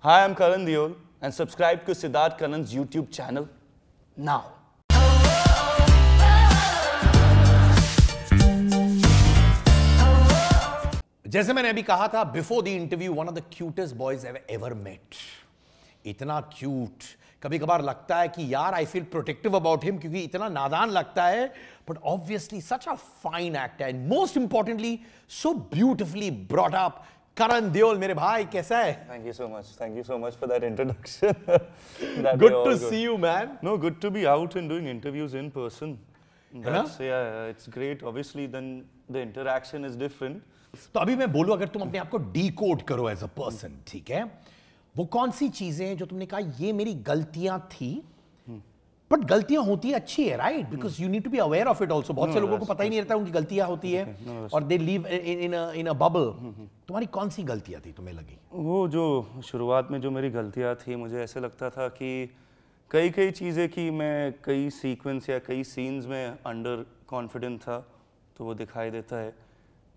Hi, I'm Karan Diol and subscribe to Siddharth Karan's YouTube channel now. जैसे मैंने अभी कहा था before the interview one of the cutest boys have ever met इतना cute कभी कभार लगता है कि यार I feel protective about him क्योंकि इतना नादान लगता है but obviously such a fine act and most importantly so beautifully brought up Karan Deol, मेरे भाई कैसा है? Thank you so much. Thank you so much for that introduction. that good to good. see you, man. No, good to be out and doing interviews in person. That's, yeah, it's great. Obviously, then the interaction is different. तो अभी मैं बोलूँ अगर तुम अपने आप को decode करो एज अ पर्सन ठीक है वो कौन सी चीजें हैं जो तुमने कहा ये मेरी गलतियां थी बट गलतियां होती है अच्छी है right because you need to be aware of it also बहुत से लोगों को पता ही नहीं रहता उनकी गलतियां होती है और दे leave in in a bubble तुम्हारी कौन सी गलतियां थी तुम्हें लगी वो जो शुरुआत में जो मेरी गलतियां थी मुझे ऐसे लगता था कि कई कई चीज़ें कि मैं कई सीक्वेंस या कई सीन्स में अंडर कॉन्फिडेंट था तो वो दिखाई देता है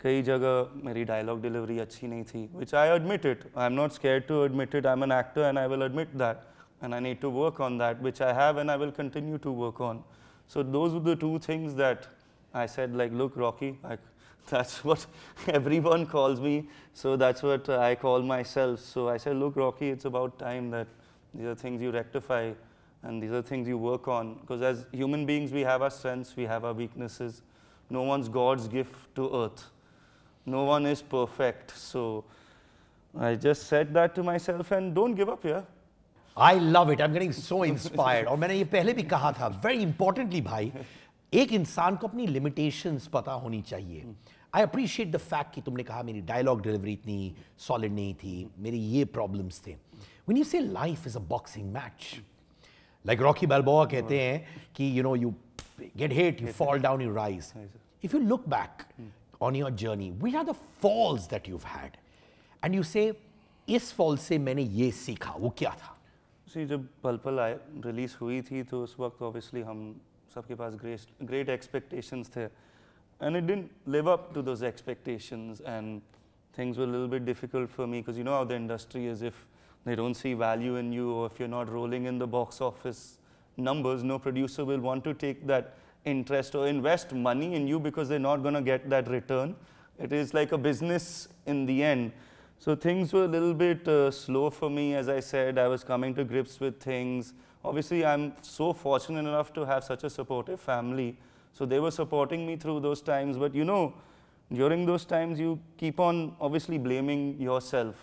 कई जगह मेरी डायलॉग डिलीवरी अच्छी नहीं थी which I admit it I am not scare to admit it I am an actor and I will admit that and I need to work on that, which I have and I will continue to work on. So those were the two things that I said, like, look, Rocky, like, that's what everyone calls me, so that's what uh, I call myself. So I said, look, Rocky, it's about time that these are things you rectify and these are things you work on. Because as human beings, we have our strengths, we have our weaknesses. No one's God's gift to earth. No one is perfect. So I just said that to myself and don't give up, yeah. I love it I am getting so inspired और मैंने ये पहले भी कहा था very importantly भाई एक इंसान को अपनी लिमिटेशंस पता होनी चाहिए आई अप्रिशिएट द फैक्ट कि तुमने कहा मेरी डायलॉग डिलीवरी इतनी सॉलिड नहीं थी मेरी ये प्रॉब्लम्स थे one you say life is a boxing match like Rocky Balboa कहते हैं कि you know you get hit you fall down you rise if you look back on your journey we are the falls that you had and you say इस fall से मैंने ये सीखा वो क्या था सी जब पल आए रिलीज हुई थी तो उस वक्त ऑब्वियसली हम सबके पास ग्रेट ग्रेट एक्सपेक्टेशंस थे and it did live up to those expectations and things will little bit difficult for me because you know आउ the industry is if they don't see value in you और if you not rolling in the box office numbers no producer will want to take that interest और invest money in you because they not gonna get that return it is like a business in the and So things were a little bit uh, slow for me. As I said, I was coming to grips with things. Obviously, I'm so fortunate enough to have such a supportive family. So they were supporting me through those times. But you know, during those times, you keep on obviously blaming yourself.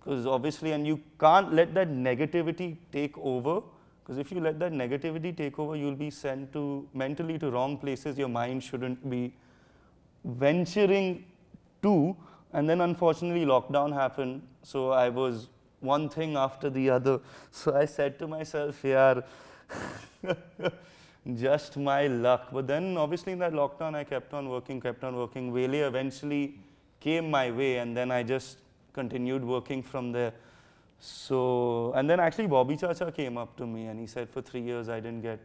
Because obviously, and you can't let that negativity take over. Because if you let that negativity take over, you'll be sent to mentally to wrong places your mind shouldn't be venturing to. And then unfortunately, lockdown happened. So I was one thing after the other. So I said to myself, yeah, just my luck. But then obviously in that lockdown, I kept on working, kept on working. Really, eventually came my way and then I just continued working from there. So, and then actually Bobby Chacha came up to me and he said for three years I didn't get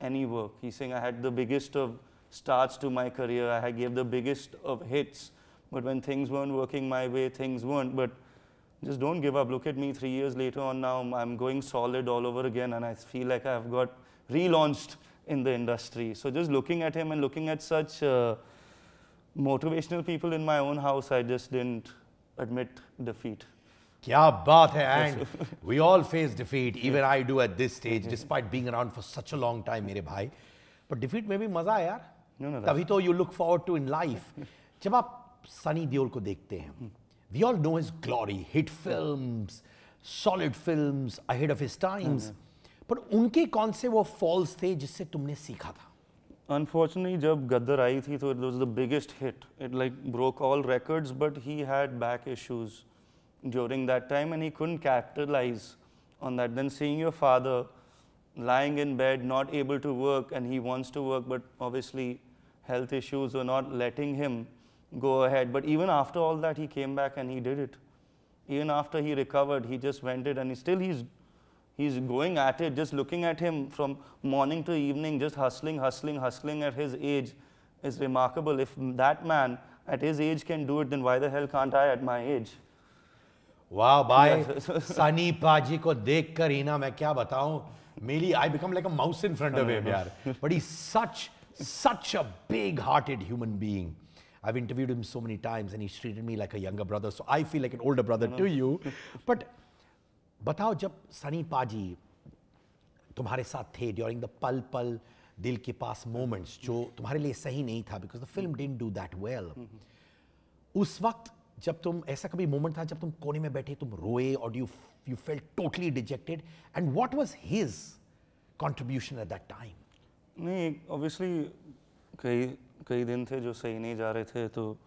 any work. He's saying I had the biggest of starts to my career. I gave the biggest of hits. But when things weren't working my way, things weren't. But just don't give up. Look at me three years later on now. I'm going solid all over again, and I feel like I've got relaunched in the industry. So just looking at him and looking at such uh, motivational people in my own house, I just didn't admit defeat. Kya baat hai, and we all face defeat. Even I do at this stage, despite being around for such a long time, mere bhai. But defeat may be मजा है यार. No, no. तो you look forward to in life. जब आप सनी देओल को देखते हैं we all know his glory hit film solid film ahead of his times पर उनके कौन से वो फॉल्स थे जिससे तुमने सीखा था अनफॉर्चुनेटली जब गद्दर आई थी तो it was the biggest hit it like broke all records but he had back issues during that time and he couldn't capitalise on that then seeing your father lying in bed, not able to work and he wants to work but obviously health issues were not letting him. go ahead. But even after all that, he came back and he did it. Even after he recovered, he just went it, and he still he's he's going at it. Just looking at him from morning to evening, just hustling, hustling, hustling at his age is remarkable. If that man at his age can do it, then why the hell can't I at my age? Wow, बाय Paji ko को देखकर हीना मैं क्या बताऊं मेरी I become like a mouse in front of him यार such he such such a big hearted I've interviewed him so many times and he's treated me like a younger brother. So I feel like an older brother to you. But बताओ जब सनी पाजी तुम्हारे साथ थे during the पल पल दिल के पास मोमेंट्स जो तुम्हारे लिए सही नहीं था because the film didn't do that well उस वक्त जब तुम ऐसा कभी मोमेंट था जब तुम कोने में बैठे तुम रोए और you you fell totally dejected and what was his contribution at that time नहीं ऑब्वियसली कई कई दिन थे जो सही blaming myself. रहे थे तो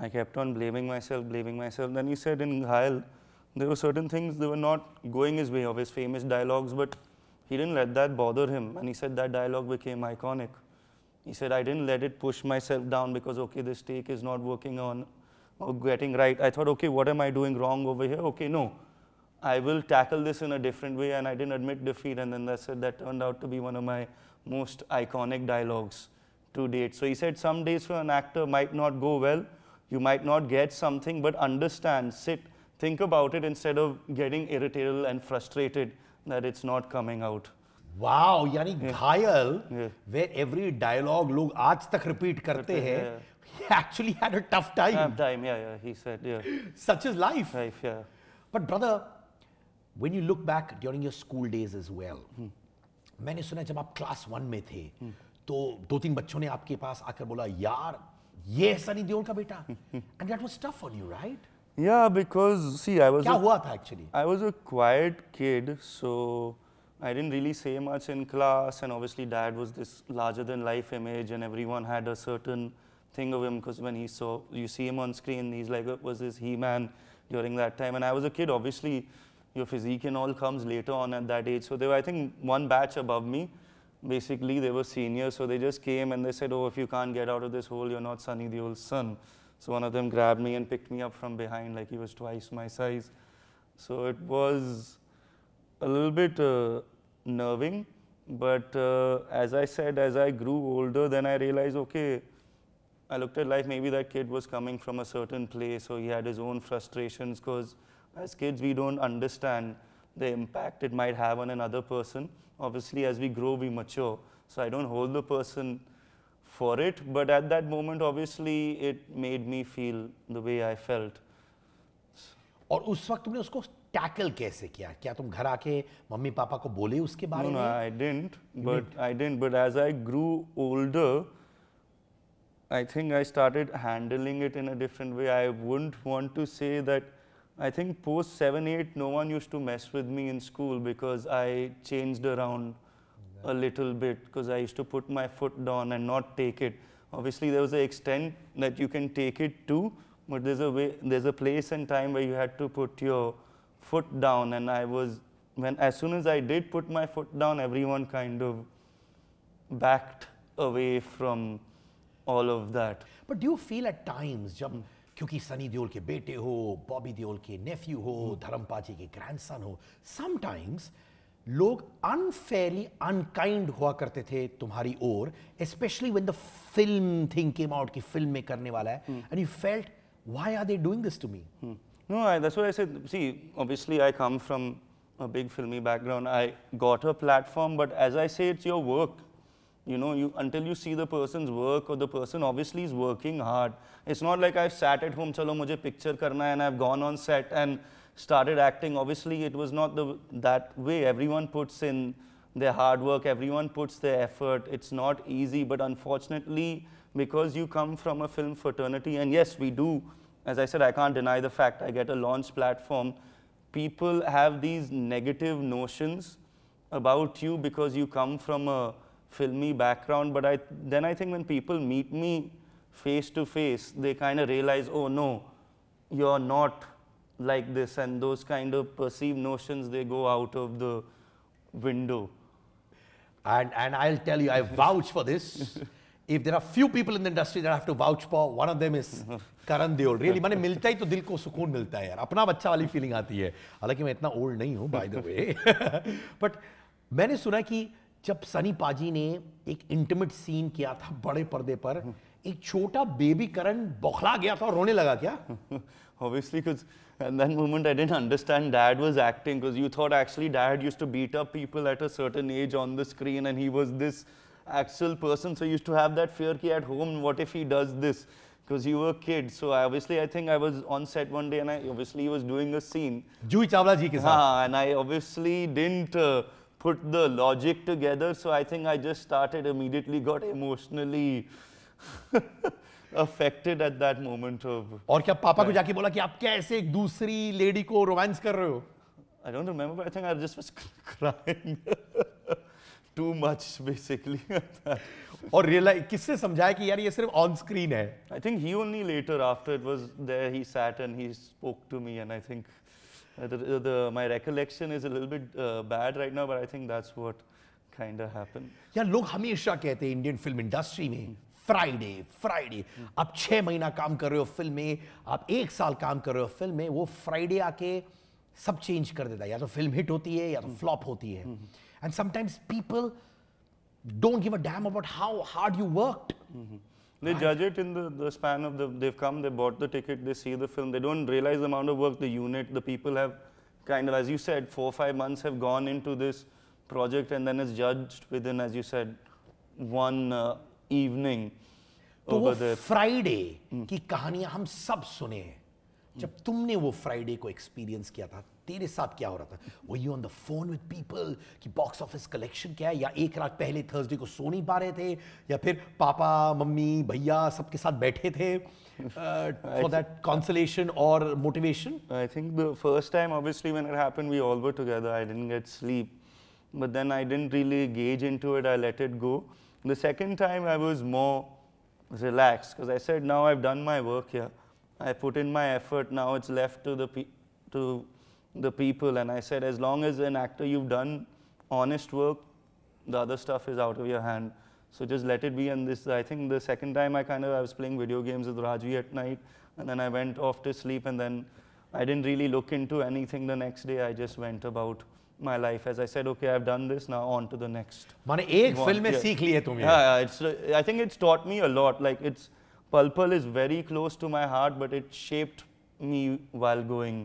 I kept on blaming myself blaming myself then you said in Ghayal there were certain things they he didn't let that bother him and he said that dialogue became iconic he said i didn't let it push myself down because okay this take is not working on getting right i thought okay what am i doing wrong over here okay no i will tackle this in a different way and i didn't admit defeat and then that said that turned out to be one of my most iconic dialogues to date. So he said some days for an actor might not go well, you might not get something, but understand, sit, think about it instead of getting irritable and frustrated that it's not coming out. Wow, yani घायल, where every dialogue log aaj tak repeat करते हैं, he actually had a tough time. Tough time, yeah, yeah, he said, yeah. Such is life. Life, yeah. But brother, when you look back during your school days as well, hmm. मैंने सुना जब आप class one में थे hmm. तो दो तीन बच्चों ने आपके पास आकर बोला यार ये सनी देओल का बेटा and that was tough on you right Yeah, because see, I was. क्या हुआ था actually? I was a quiet kid, so I didn't really say much in class, and obviously, dad was this larger than life image, and everyone had a certain thing of him because when he saw you see him on screen, he's like was this he-man during that time, and I was a kid. Obviously, your physique and all comes later on at that age, so there were I think one batch above me basically they were seniors, so they just came and they said, oh, if you can't get out of this hole, you're not Sunny the old son. So one of them grabbed me and picked me up from behind like he was twice my size. So it was a little bit uh, nerving, but uh, as I said, as I grew older, then I realized, okay, I looked at life, maybe that kid was coming from a certain place, so he had his own frustrations, because as kids, we don't understand the impact it might have on another person obviously as we grow we mature so i don't hold the person for it but at that moment obviously it made me feel the way i felt aur us waqt tumne usko tackle kaise kiya kya tum ghar aake mummy papa ko bole uske bare mein no i didn't but i didn't but as i grew older i think i started handling it in a different way i wouldn't want to say that I think post 7 8, no one used to mess with me in school because I changed around a little bit because I used to put my foot down and not take it. Obviously, there was an extent that you can take it to, but there's a, way, there's a place and time where you had to put your foot down. And I was, when as soon as I did put my foot down, everyone kind of backed away from all of that. But do you feel at times, jump? क्योंकि सनी देओल के बेटे हो बॉबी देओल के नेफ्यू हो हम्म। धर्मपाची के grandson हो sometimes लोग unfairly unkind हुआ करते थे तुम्हारी ओर specially when the film thing came out की फिल्म में करने वाला है and you felt why are they doing this to me no I that's why I said see obviously I come from a big filmy background i got a platform but as i say it's your work You know, you, until you see the person's work or the person obviously is working hard. It's not like I've sat at home, chalo mujhe picture karna and I've gone on set and started acting. Obviously, it was not the, that way. Everyone puts in their hard work, everyone puts their effort. It's not easy, but unfortunately, because you come from a film fraternity, and yes, we do, as I said, I can't deny the fact I get a launch platform. People have these negative notions about you because you come from a filmy background, but I, then I think when people meet me face to face, they kind of realize, oh no, you're not like this, and those kind of perceived notions, they go out of the window. And, and I'll tell you, I vouch for this. if there are few people in the industry that I have to vouch for, one of them is Karan Deol Really, मैंने मिलता ही तो दिल को सुकून मिलता है यार अपना बच्चा वाली फीलिंग आती है हालांकि मैं इतना ओल्ड नहीं हूँ बाय द वे बट मैंने सुना कि जब सनी पाजी ने एक इंटीमेट सीन किया था बड़े पर्दे पर एक छोटा बेबी करण बौखला गया था और रोने लगा क्या obviously because at that moment I didn't understand dad was acting because you thought actually dad used to beat up people at a certain age on the screen and he was this actual person so you used to have that fear ki at home what if he does this because you were a kid so I obviously I think I was on set one day and I obviously he was doing a scene Juhi Chawla ji ke saath ha and I obviously didn't uh, put the logic together. So I think I just started immediately got emotionally affected at that moment of. और क्या पापा को जाके बोला कि आप कैसे एक दूसरी लेडी को रोमांस कर रहे हो? I don't remember. But I think I just was crying. Too much basically. और रियलाइज किससे समझाया कि यार ये सिर्फ ऑन स्क्रीन है? I think he only later after it was there he sat and he spoke to me and I think Uh, the, the, my recollection is a little bit uh, bad right now, but I think that's what kind of happened. Yeah, लोग हमेशा कहते हैं Indian film industry में Friday Friday आप छह महीना काम कर रहे हो फिल्म में आप एक साल काम कर रहे हो फिल्म में वो फ्राइडे आके सब चेंज कर देता है या तो फिल्म हिट होती है या तो फ्लॉप हम्म। होती है and sometimes people don't give a damn about how hard you worked They judge it in the, the span of the, they've come, they bought the ticket, they see the film, they don't realize the amount of work, the unit, the people have kind of, as you said, four or five months have gone into this project and then it's judged within, as you said, one uh, evening. तो वो Friday hmm. की कहानियां हम सब सुने हैं जब तुमने वो फ्राइडे को एक्सपीरियंस किया था तेरे साथ क्या हो रहा था वो you on the phone with people कि बॉक्स ऑफिस कलेक्शन क्या है या एक रात पहले थर्सडे को सो नहीं पा रहे थे या फिर पापा मम्मी भैया सबके साथ बैठे थे फॉर दैट कॉन्सलेशन और motivation I think the first time obviously when it happened we all were together I didn't get sleep but then I didn't really get into it I let it go the second time I was more relaxed relaxed I said now I have done my work here I put in my effort, now it's left to the, to the people. And I said, as long as an actor you've done honest work, the other stuff is out of your hand. So just let it be. And this, I think the second time I kind of, I was playing video games with Rajvi at night, and then I went off to sleep, and then I didn't really look into anything the next day. I just went about my life as I said, okay, I've done this, now on to the next. माने एक film Yeah, it's, I think it's taught me a lot. Like it's, Palpal is very close to my heart, but it shaped me while going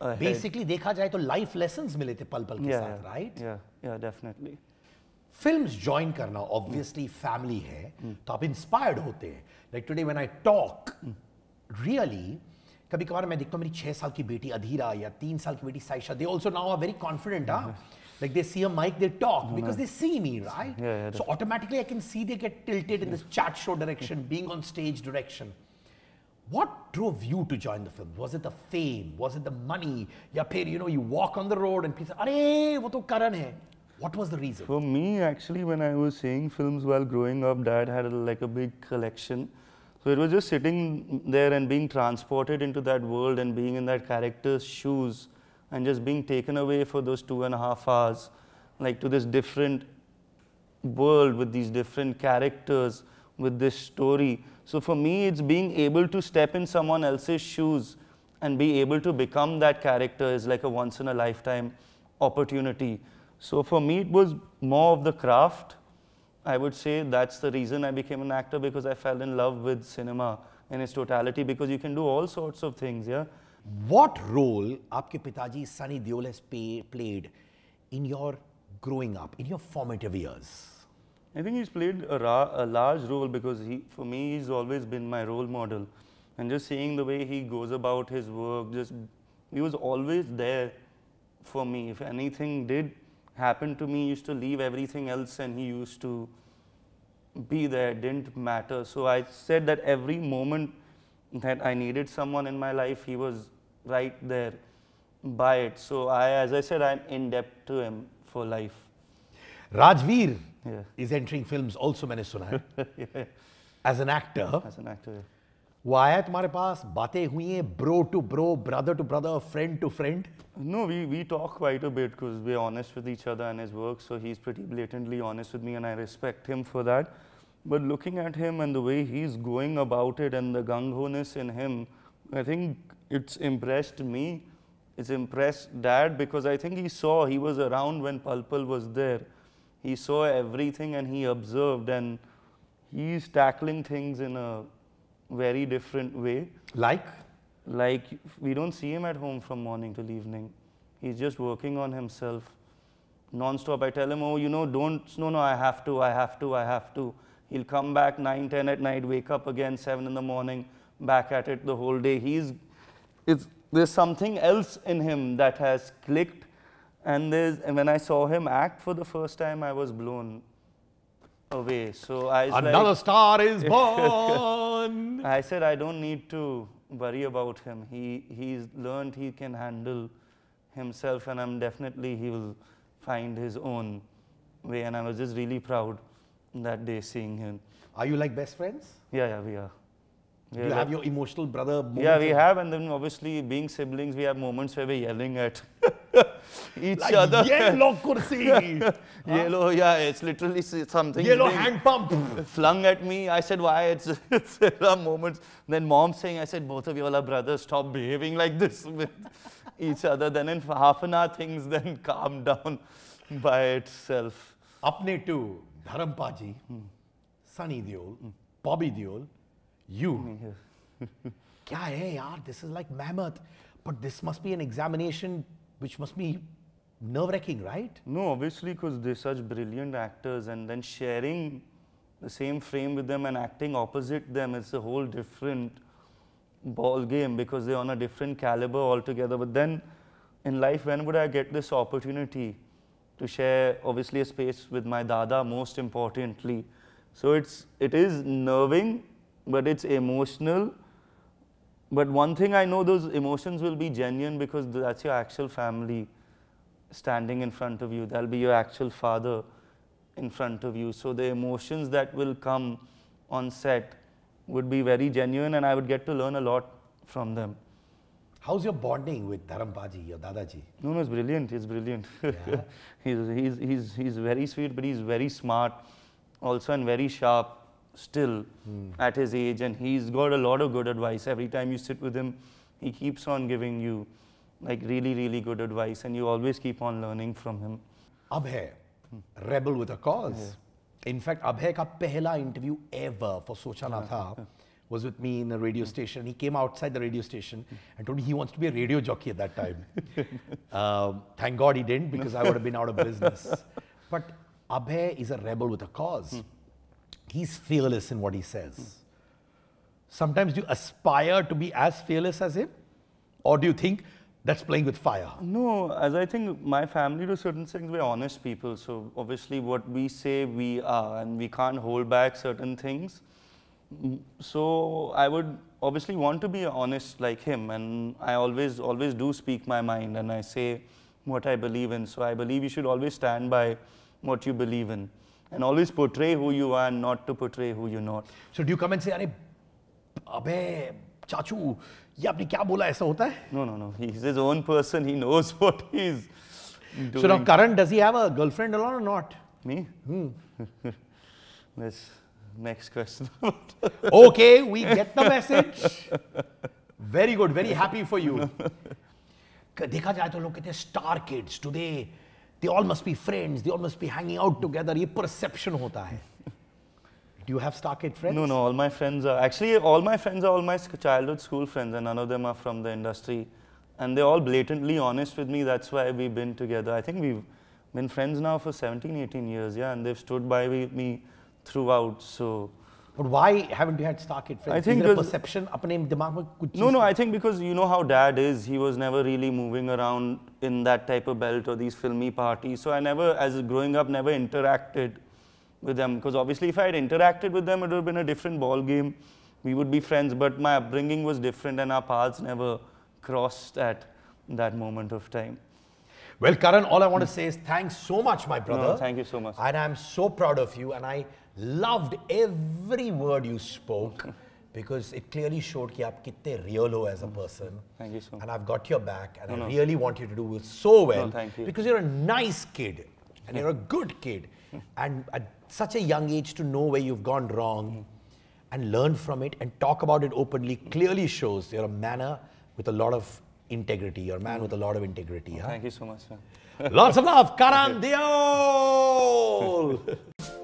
ahead. Basically, देखा जाए तो life lessons मिले थे Palpal के yeah, साथ, right? Yeah, yeah, definitely. Films join करना obviously mm. family है तो आप inspired होते हैं Like today when I talk, mm. really. कभी कभार मैं देखता हूँ मेरी छह साल की बेटी अधीरा या तीन साल की बेटी Saisha they also now are very confident हाँ like they see a mic, they talk no, because no. they see me, right? Yeah, yeah, so automatically I can see they get tilted in this chat show direction, being on stage direction. What drove you to join the film? Was it the fame? Was it the money? Yeah, phir, you know, you walk on the road and people say, Are, wo to Karan hai. What was the reason? For me, actually, when I was seeing films while growing up, dad had a, like a big collection. So it was just sitting there and being transported into that world and being in that character's shoes and just being taken away for those two and a half hours, like to this different world with these different characters, with this story. So for me, it's being able to step in someone else's shoes and be able to become that character is like a once in a lifetime opportunity. So for me, it was more of the craft. I would say that's the reason I became an actor because I fell in love with cinema in its totality because you can do all sorts of things, yeah. What role aapke pitaji Sunny Deol has pay, played in your growing up, in your formative years? I think he's played a, ra- a large role because he, for me, he's always been my role model. And just seeing the way he goes about his work, just he was always there for me. If anything did happen to me, he used to leave everything else and he used to be there. It didn't matter. So I said that every moment that I needed someone in my life, he was right there by it. So I, as I said, I'm in debt to him for life. Rajveer is entering films also, many yeah. As an actor. As an actor. Why at Maripas, Bate Huye, bro to bro, brother to brother, friend to friend? No, we, we talk quite a bit because we're honest with each other and his work. So he's pretty blatantly honest with me and I respect him for that. But looking at him and the way he's going about it and the gung ho ness in him, I think it's impressed me. It's impressed dad because I think he saw, he was around when Palpal was there. He saw everything and he observed and he's tackling things in a very different way. Like? Like we don't see him at home from morning till evening. He's just working on himself non-stop. I tell him, oh, you know, don't, no, no, I have to, I have to, I have to. He'll come back 9, 10 at night, wake up again 7 in the morning, back at it the whole day. He's there's something else in him that has clicked. And, there's, and when I saw him act for the first time, I was blown away. So I Another like, star is born. I said, I don't need to worry about him. He, he's learned he can handle himself and I'm definitely he will find his own way. And I was just really proud that day seeing him. Are you like best friends? Yeah, yeah, we are. Yeah, you have your emotional brother. Yeah, we have, and then obviously being siblings, we have moments where we're yelling at each like other. Yellow kursi. huh? Yellow, yeah, it's literally something. Yellow hand pump. Flung at me. I said, why? It's, it's there are moments. Then mom saying, I said, both of you all are brothers. Stop behaving like this with each other. Then in half an hour, things then calm down by itself. Apne to Dharampaji, hmm. Sunny Diol, hmm. Bobby Diol. You. क्या है यार this is like mammoth but this must be an examination which must be nerve wracking, right? No, obviously, because they're such brilliant actors, and then sharing the same frame with them and acting opposite them is a whole different ball game because they're on a different caliber altogether. But then in life, when would I get this opportunity to share, obviously, a space with my dada, most importantly? So it's, it is nerving, but it's emotional. But one thing I know, those emotions will be genuine because that's your actual family standing in front of you. That'll be your actual father in front of you. So the emotions that will come on set would be very genuine and I would get to learn a lot from them. How's your bonding with Dharampaji, your Dadaji? No, no, it's brilliant. It's brilliant. Yeah. he's, he's, he's, he's very sweet, but he's very smart also and very sharp still mm. at his age, and he's got a lot of good advice. Every time you sit with him, he keeps on giving you like really, really good advice, and you always keep on learning from him. Abhay, hmm. rebel with a cause. Yeah. In fact, Abhay ka pehla interview ever for Sochana Tha was with me in a radio station. He came outside the radio station and told me he wants to be a radio jockey at that time. Um, thank God he didn't because I would have been out of business. But Abhay is a rebel with a cause. Hmm. He's fearless in what he says. Sometimes you aspire to be as fearless as him? Or do you think that's playing with fire? No, as I think my family to certain things, we're honest people. So obviously what we say we are and we can't hold back certain things. So I would obviously want to be honest like him and I always always do speak my mind and I say what I believe in. So I believe you should always stand by what you believe in and always portray who you are, not to portray who you're not. So do you come and say, Are, abe, chachu, ye apne kya bola aisa hota hai? No, no, no. He's his own person. He knows what he's doing. So now Karan, does he have a girlfriend alone or not? Me? Hmm. this next question. okay, we get the message. Very good. Very happy for you. देखा जाए तो लोग कहते हैं star kids today they all must be friends, they all must be hanging out together. ये perception होता है. Do you have Starkid friends? No, no. All my friends are actually all my friends are all my childhood school friends, and none of them are from the industry, and they're all blatantly honest with me. That's why we've been together. I think we've been friends now for 17, 18 years, yeah, and they've stood by me throughout. So but why haven't you had star kid friends? I think is a perception अपने दिमाग में कुछ No no I think because you know how dad is he was never really moving around in that type of belt or these filmy parties so I never as growing up never interacted with them because obviously if I had interacted with them it would have been a different ball game we would be friends but my upbringing was different and our paths never crossed at that moment of time. Well Karan all I want to say is thanks so much my brother. No, thank you so much. And I'm so proud of you and I loved every word you spoke because it clearly showed ki aap kitne real ho as a mm-hmm. person. Thank you so much. And I've got your back and no, no. I really want you to do so well. No, thank you. Because you're a nice kid and you're a good kid. and at such a young age to know where you've gone wrong mm. and learn from it and talk about it openly clearly shows you're a manner with a lot of integrity. You're a man with a lot of integrity. Oh, huh? Thank you so much, sir. Lots of love. Karan Diol!